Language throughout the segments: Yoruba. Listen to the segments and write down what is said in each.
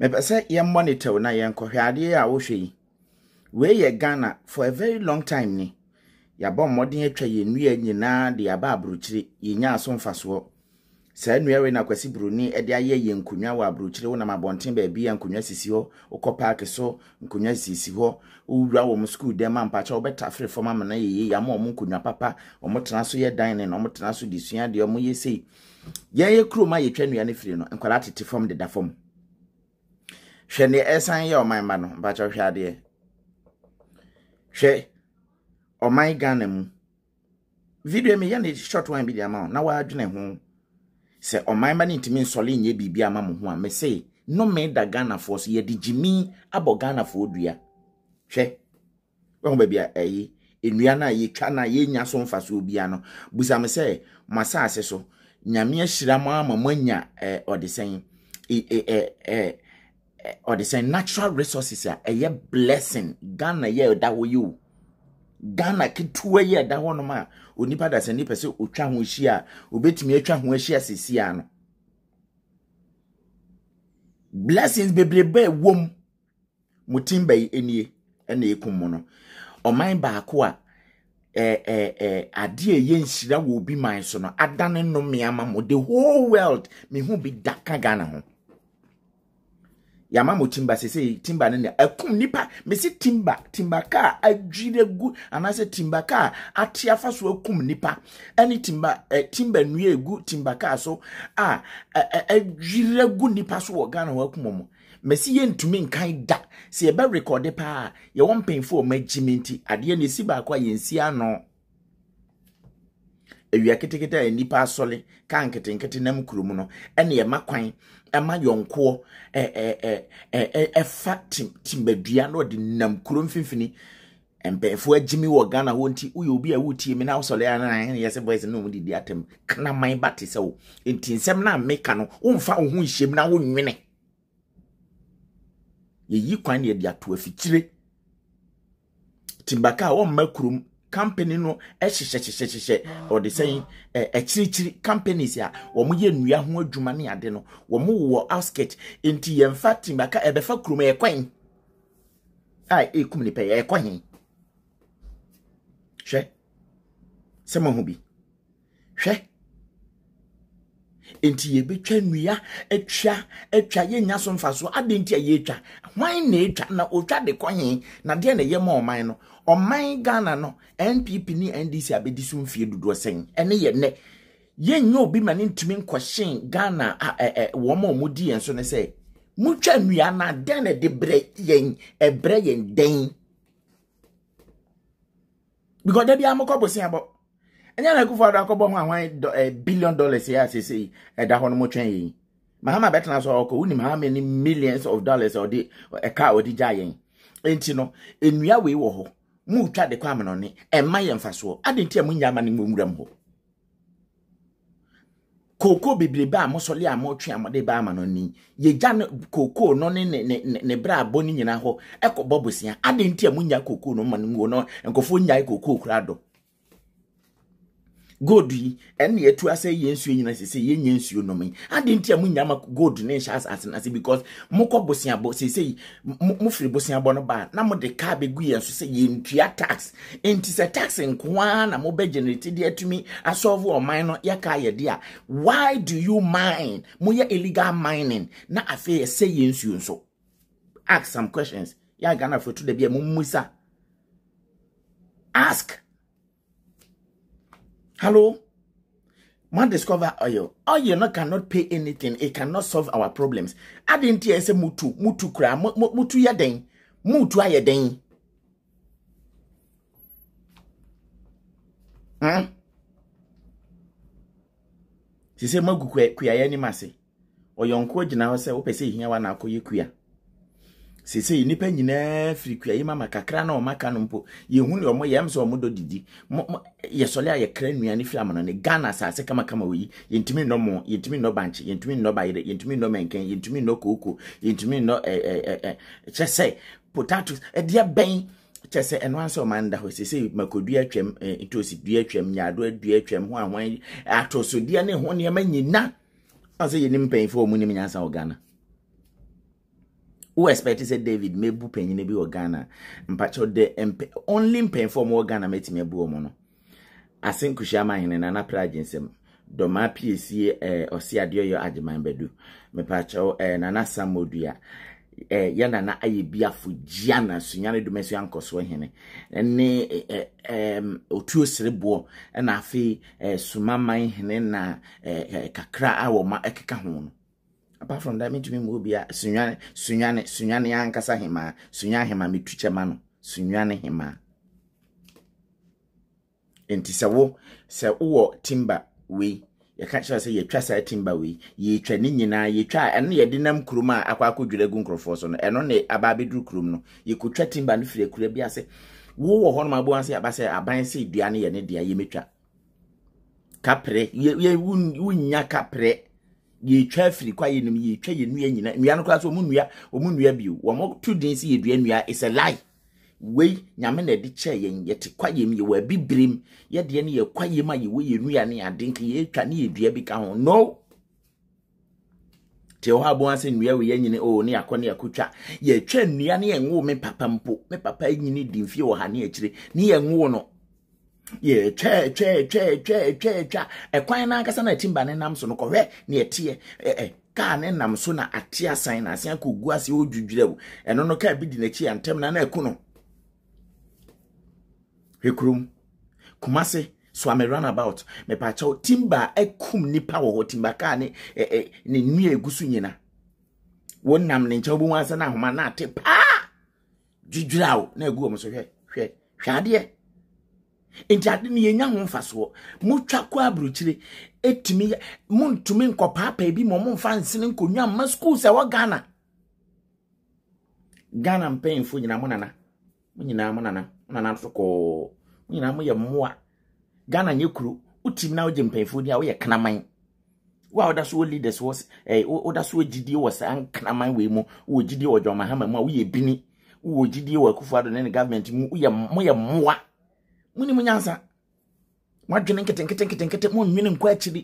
mepɛ sɛ yɛn monitor na yɛn kɔhwɛ adeɛ a wohwɛ yi wei yɛ ghana for a very long time ni yɛabɔ mmɔden atwa yɛn nnua nyinaa de aba aburokyire yɛnya aso mfasoɔ saa nnua wei na kwasi buroni de ayɛ yɛn nkonnwa wɔ aburokyire wonam abɔnten baabi a nkonnwa sisi hɔ wokɔ paake so nkonnwa sisi hɔ wowura wɔ mo sukuu dɛm a mpakyɛ wobɛta fere fam ama no yɛye yɛama ɔmo nkonnwa papa ɔmo tena so yɛ dan ne na ɔmo tena so de sua deɛ ɔmo yɛ sei yɛn yɛ kurom a yɛtwa nnua no firi no nkwadaa tete fam deda fam hwɛ neɛ ɛsan yɛ ɔman ma no bakyɛ hwɛ adeɛ hwɛ ɔman ghana mu video mi yɛ ne short one bi di ama na wadwene ho sɛ ɔman ma no ntumi nsɔle nyɛ biribi ama mo ho a mɛsɛ nnome da ghanafoɔ so yɛde gyimi abɔ ghanafoɔ dua hwɛ wɔn baabi a ɛyi nnua no a yɛtwa no a yɛnya so mfasoɔ bia no busa me sɛ mo asaase so nyame ahyira mo ama moanya ɔdesɛn ɔde sɛ natural resources a ɛyɛ blessing ghana yɛ ɛda hɔ yi o ghana ketewa yi ɛda hɔ nom a onipa da sɛ nipa sɛ otwa ho ahyia a obetumi atwa ho ahyia sisi ano blessings bebrebe wɔm mo timba yi anie ɛna ekum mo no ɔman baako a ɛɛ e, ɛɛ e, ɛɛ e, adeɛ a ɛyɛ nhyira wɔ obi man so no adane nnome ama mo the whole world mihu bi daka ghana ho. yàmà mo timba sese timba ne nea ɛkum nipa mesi timba timba kaa adwire gu anaasɛ timba kaa ate afa so akum nipa ɛne timba ɛ timba nnua egu timba kaa so a ɛ adwire gu nipa so wɔ ghana wɔn akum wɔn mesi yɛ ntumi nkan da sɛ yɛbɛ rekɔde paa yɛwɔ mpanyinfoɔ wɔn agyi mi nti adeɛ na esi baako a yɛn si ano awia ketekete a nipa asɔle kaa nketenkete nam kurom no ɛna ɛma kwan ɛma yɔnkoɔ ɛfa timbadua na ɔde nam kurom mfimfini mpanyinfoɔ agyimi wɔ ghana hɔ nti woyɛ obi a wotie mi na awosɔle anan yɛ sɛ boys na wɔn didi atɛm kanaman ba te sɛ wo nti nsɛm na mmeka no wɔmfa wo ho nhyiam na wonwene yɛyi kwan na yɛde ato afikyire timbaka a wɔmma kurom company no hyehyɛhyehyɛhyehyɛ mm. ɔde sɛn akyirikyiri mm. companies a wɔn yɛ nnua ho adwuma ne ade no wɔn wɔ outskirt nti yɛmfa timbaka ɛbɛfa kurom ɛkwan a ɛkum nipa yɛ ɛkwan hwɛ sɛ mo ho bi hwɛ. nti yɛbɛtwa nnua atwa atwa yɛnya so mfasoɔ adɛn nti a yɛtwa hwan na ɛtwa na ɔtwa de kɔnye na deɛ na ɛyɛ ma ɔman no ɔman ghana no npp ne ndc abɛdi so mfie dodoɔ sɛn ɛne yɛ nnɛ yɛnyɛ obi ma ne ntumi nkɔhyen ghana wɔn a wɔdi yɛn so no sɛ mutwa nnua na deɛ na ɛde brɛ yɛn ɛbrɛ yɛn dɛn because dɛbi amokɔ bosia bɔ. ɛnyɛ na akufo ado akɔbɔ ho awan ɛ billion dollars yɛ asese eh, ɛda hɔ no mo twɛn yɛn mahama bɛtena so ɔkɔ wunim how many millions of dollars ɔde eh, ɛka ɔde gya yɛn nti no nnua wei wɔ hɔ mu twa de kɔ amanɔne eh, ɛma yɛ mfasoɔ adi nti a mu nya ama ne mu nwura mu hɔ kooko bebrebe a mosɔle a motwe a mode baa ma no ni yɛgya no kooko no ne ne ne ne berɛ abɔ no nyinaa hɔ ɛkɔbɔ bosea ade nti a monya kooko no ma no mu no nkɔfoɔ nyae kooko kora dɔ gold yi ɛna yɛtu asɛ yɛ nsuo nyina sese yɛ nyɛ nsuo nom yi adi nti a mo nyama gold ne nhyɛ asase na ase because mo kɔ bosiabɔ sese yi mo firi bosiabɔ no baa na mo de kaa bɛ gu yɛn so sɛ yɛn tua tax nti sɛ tax nkoa na mo bɛ generate deɛ tumi asɔɔfo ɔman no yɛ kaa yɛ de a why do you mine mo yɛ illegal mining na afei ɛsɛ yɛ nsuo nso ask some questions yɛ agana foto de bi a mo mu sa ask. Hello? Man discover oil. Oil no cannot pay anything. It cannot solve our problems. I didn't hear say mutu. Mutu kra. Mutu ya mutu Mutu ya den. Hmm? She said, Mogu kuya ni masi. Oyonko jina hose. Opese hinya wana akoye kuya sese nipa nyinaa firi kua yi mama kakra na ɔma ka no mpo yɛhu ne ɔmo yɛm sɛ ɔmo dɔ didi yɛsɔle a yɛkra nnuane firi amano ne ghana asase kamakama wɔ yi yɛntumi nnɔ mo yɛntumi nnɔ bankye yɛntumi nnɔ bayerɛ yɛntumi nnɔ mɛnkɛn yɛntumi nnɔ kooko yɛntumi nnɔ ɛɛ kyɛ sɛ potatoes ɛdeɛ bɛn kyɛ sɛ ɛno asɛ ɔma nda hɔ sɛsɛ makodua twam ntosi dua twam nyaadoa dua twam ho ahoan atosodeɛ ne ho nneɛma nyina ɔsɛ yɛnim mpanyimfoɔ ɔmu nim nyansa wɔ ghana wo expect sɛ david mɛbu panyini bi wɔ ghana mpakyɛ de only mpanyinfoɔ a wɔwɔ ghana mɛtumi abu wɔn no ase nkuhyia amahene nana pra agyensɛm dɔmaa piesie ɛɛ ɔsi adeɛ ɔyɛ agyeman bɛdu mɛpakyɛw ɛɛ nana samodua ɛɛ yɛ nana ayɛ bi afogyia na sunyane dum ɛso ankɔsoɔ hene ɛne ɛɛ ɛɛ otuo sereboɔ ɛna afei ɛɛ eh, sumaman hene na ɛɛ eh, eh, kakra a wɔn akeka ho no apart from that metumi mu obi a sunwane sunwane sunwane ankasa hemaa sunwa hemaa metu kyɛma no sunwane hemaa nti sɛ wo sɛ wowɔ timber wei yɛka kyerɛ sɛ yɛtwa saa timba wei yɛtwa ne nyinaa yɛtwa a ɛno yɛde nam kurom a akɔ akɔdwira gu nkurɔfoɔ so no ɛno ne aba abɛduru kurom no yɛkɔtwa timber no firi akura bi ase wowɔ hɔ nom aboa sɛ aba sɛ aban sɛ dua no yɛ ne yɛmɛtwa kaprɛ wonya kaprɛ yɛtwa afiri kwa yɛ nim yɛtwa yɛ nnua nyina nnua no koraa sɛ ɔmo nnua ɔmo nnua bio wɔn to din sɛ yɛdua nnua it's a lie wei nyame na ɛde kyerɛ yɛn yɛte kwa yɛm yɛwɔ abibirem yɛdeɛ no yɛ kwa yɛm a yɛwɔ yɛ nnua ne ade nka yɛtwa ne yɛdua bi ka ho no te hɔ abo ase nnua wei yɛnyini o oh, ne akɔ ne akotwa yɛtwa nnua ne yɛnwo me papa mpo me papa nyini di mfie wɔ ha ne akyire ne yɛnwo no yɛ twɛ twɛ twɛ twɛ twɛ twa na ɛti mba nam so no kɔhwɛ ne ɛteɛ ɛɛ kaa ne nam so na ate asan na asan kɔ gu ase odwidwira wo ɛno no kaa bi di n'akyi antem na na ɛku no hwɛ kurom kumase so ame runabout mepatɛw timba ɛkum nipa wɔ hɔ timba kaa ne ɛɛ ne nnua egu so nyina wɔn nam ne nkyɛn wɔn asa na ahoma na ate paa dwidwira wo na egu wɔn so hwɛ hwɛ hwɛ adeɛ. nti ade no yɛnya ho mfasoɔ motwa kɔ aburokyire ɛtumi montumi nkɔpaapaa bi ma ɔmomfa nsene nkonnwa mma skuul sɛ wɔ ghana ghana mpanyimfoɔ nyina mo nana mo nyinaa mo nana mo nana so kɔɔ mo nyinaa moyɛ mmoa ghana nyɛ kuro wotim na wogye mpanyimfoɔ ni a woyɛ kanaman wo a woda so wɔ leaders wɔ ɛɛ eh, woda so wɔ gyidie wɔ saa nkanaman wei mu wɔ gyidie wɔ dwamahama mu a woyɛ bini wɔ gyidie wɔ akufo ado ne ne government mu woyɛ moyɛ mmoa muni mu nyansa mwadwene nketenketenketenkete monnwene nkɔ akyiri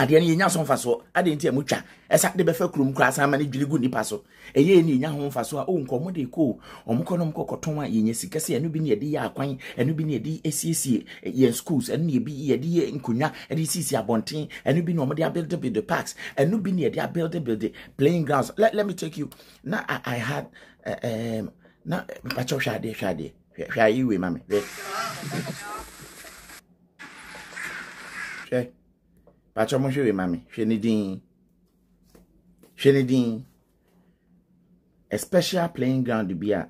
adeɛ no yɛnya so mfasoɔ adeɛ nti a mutwa ɛsa de bɛfa kurom koraa san ma no dwiri gu nnipa so ɛyɛ ne yɛnya ho mfasoɔ a oh, ɔnkɔ ɔmo de kɔ ɔmokɔ no mkɔ kɔtɔn a yɛnya sika sɛ ɛno bi ne yɛde yɛ akwan ɛno bi ne yɛde asiesie eh, yɛn schools ɛno ne yɛbi yɛde yɛ nkonnwa ɛde siesie abɔnten ɛno bi ne ɔmode abuild build parks ɛno bi ne yɛde abuild build playing grounds let, let me take you na i, I had uh, um, na eh, mpakyɛ hwɛ adeɛ hwɛ adeɛ hwɛ ayi wei ma mi hwɛ hwɛ pàtó mo hwɛ wei ma mi hwɛ ne din hwɛ ne din a special playing ground bi a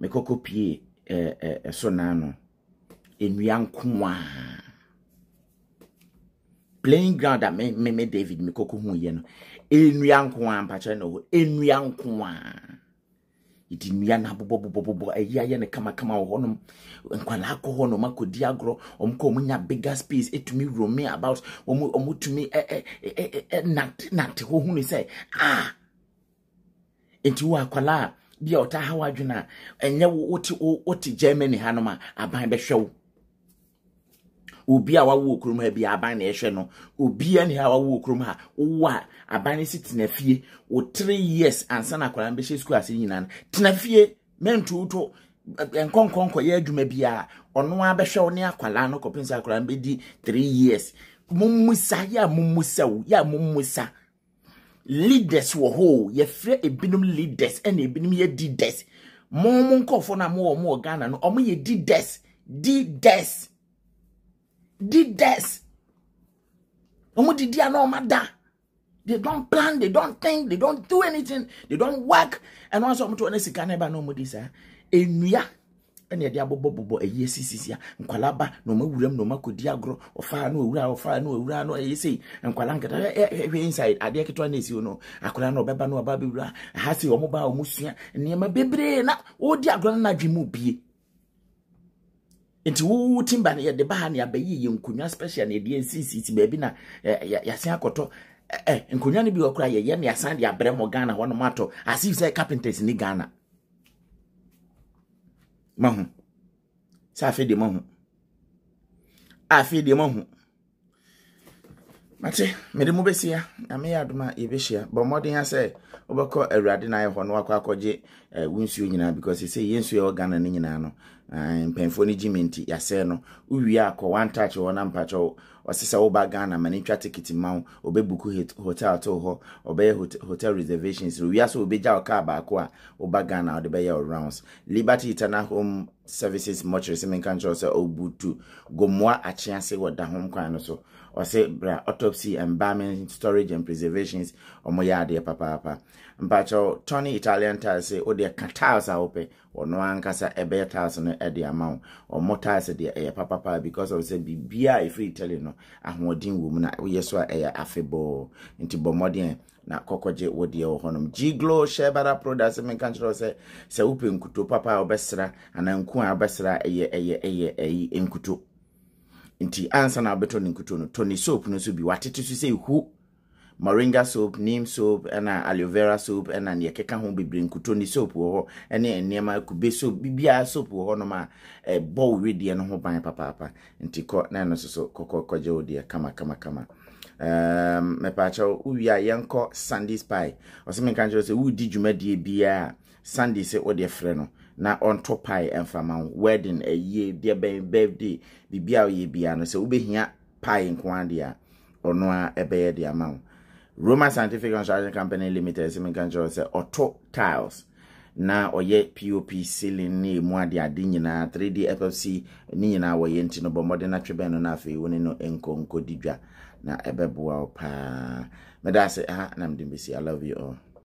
mekɔkɔ pie ɛɛ ɛɛ ɛso n'ano nnua nkoa playing ground a me me me david mekɔkɔ hu yɛ no nnua nkoa mpàtó ɛna hɔ nnua nkoa yɛde nnua no abobɔbobɔbobɔ ayi ayɛ no kamakama wɔ hɔnom nkwalaa kɔ hɔ nom akɔdi agorɔ ɔm kɔ ɔm bigger space ɛtumi rome about ɔm ɔmtumi nante hɔ hunu sɛ ah nti wo akwalaa bi a ɔtaa ha w'adwene a ɛnyɛ wote germany hanom a aban bɛhwɛ wo obi a wawo kurom ha bi aban na ɛhwɛ no obi a ne ha wawo kurom ha wo a aban si tena fie wo 3 years ansa na akwadaa mbɛhyɛ school ase nyinaa no tena fie mɛntuuto nkɔnkɔnkɔ yɛ adwuma biara ɔno abɛhwɛ wo ne akwadaa no kɔpem sɛ akwadaa mbɛdi 3 years mumusa ya mumusa mummusa wo yɛ a leaders wɔ hɔ yɛfrɛ ebinom leaders ɛna ebinom yɛ leaders mo mo nkɔfoɔ no a mo wɔ mo wɔ ghana no ɔmo yɛ leaders leaders. Did leaders. They don't plan, they don't think, they don't do anything, they don't work. And once I'm to an Sikaneba no Modisa, a Nuya, and the Abobo Bobo, a yes, is ya, and Qualaba, no Murum, no Macodiagro, or Far no Ra, or Far no Ra, no AC, and Qualanca inside. I dare to an AC, you know, Aquilano Baba no Babura, Hassi or Moba or Musia, and near my baby, na, oh dear, Grandna Jimu be nti wowo timba no yɛde baa ne abɛyi yɛ nkonnwa special na yɛde ɛnsisisi baabi na yɛasen akɔtɔ ɛ nkonnwa no bi wɔ kora yɛyɛ ne yɛasan de abrɛ mɔ ghana hɔnom atɔ asif sɛ carpenters ne ghana mahu sɛ afei deɛ mahu afei deɛ mahu mate mede mu bɛsia na meyɛ adom a yɛbɛhyia bɔ mmɔden a sɛ wobɛkɔ awurade no ayɛ hɔ no wakɔ akɔgye wo nsuo nyinaa because ɛsɛ yɛ nsuo ɛwɔ ghana no nyinaa no Eh, mpanyinfoɔ no gyi mi nti yasɛɛ no wowie akɔ wantaakye hɔ na mpakyɛw ɔsi sɛ woba ghana ma ne twa ticket ma wo obɛbuku hotel to hɔ ɔbɛyɛ hotel reservations owia sɛ obɛgya wo car baako a woba ghana wode bɛyɛ rounds liberty itana home services mɔkyerɛ sɛ menka nkyerɛw sɛ ɔbutu gommoa akyease wɔ da hom kwan no so ɔsɛ bra autopsy embalming storage and preservations ɔmo yɛ adeɛ papaapa mpakyɛw italian tiles sɛ ka tiles a wopɛ ɔno ankasa ɛbɛyɛ tiles no ɛde ama wo ɔmo tiles deɛ ɛyɛ because italy no ahoɔden na woyɛ so a ɛyɛ afebɔɔ nti bɔ mmɔden na kɔkɔgye deɛ wɔ hɔnom bada products nkyerɛ sɛ sɛ wopɛ nkuto papa a wobɛsra anaa nku a wobɛsra ɛyɛ ɛyɛ ɛyɛ ɛyi nti ansa na abɛtɔ ne nkutuo no tony soap no nso bi watete so sɛ hu moringa soap neem soap ɛna aloe vera soap ɛna neɛ keka ho bebree nkutuo ne soap wɔ hɔ ne nneɛma kube soap bibiara soap wɔ hɔnom a ɛbɔ wo wedeɛ no ho ban papaapa nti kɔ na ɛno soso so kɔkɔ kɔgye wo deɛ kama kama kama um, mepaakyɛw wowie a yɛnkɔ sunday spy ɔsɛ menka kyerɛ sɛ wodi dwumadie biara sunday sɛ wodeɛ frɛ no na ɔntɔ pie mfama ho wedding ayie deɛ bɛn birthday biribi a ye biara no sɛ wobɛhia pie nko ara deɛ a ɔno a ɛbɛyɛ de ama wo roma scientific construction company limited sɛ meka nkyerɛ sɛ tiles na oye pop ceiling ni mu ade ade nyinaa 3d ffc ni nyinaa wɔyɛ nti no bɔmmɔden no atwe bɛn no no afei wo ne no nkɔnkɔdi dwa na ɛbɛboa wo pa. meda ha na mede mbɛsi i love you all